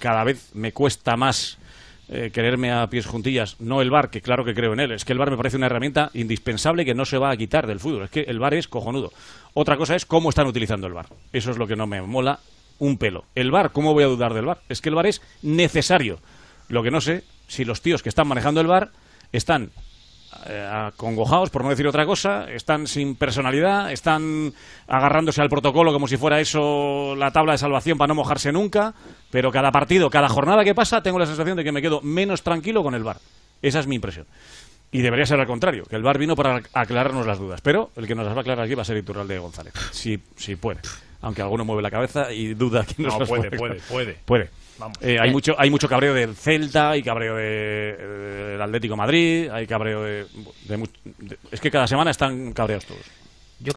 cada vez me cuesta más eh, quererme a pies juntillas, no el bar, que claro que creo en él, es que el bar me parece una herramienta indispensable que no se va a quitar del fútbol, es que el bar es cojonudo. Otra cosa es cómo están utilizando el bar, eso es lo que no me mola un pelo. El bar, ¿cómo voy a dudar del bar? Es que el bar es necesario. Lo que no sé, si los tíos que están manejando el bar están eh, acongojados, por no decir otra cosa, están sin personalidad, están agarrándose al protocolo como si fuera eso la tabla de salvación para no mojarse nunca, pero cada partido, cada jornada que pasa, tengo la sensación de que me quedo menos tranquilo con el Bar. Esa es mi impresión. Y debería ser al contrario, que el Bar vino para aclararnos las dudas, pero el que nos las va a aclarar aquí va a ser Iturralde González, Sí, si puede aunque alguno mueve la cabeza y duda que no, puede, puede, puede, puede, eh, hay eh, mucho hay mucho cabreo del Celta, hay cabreo eh, del Atlético Madrid, hay cabreo de, de, Es que cada semana están cabreados todos.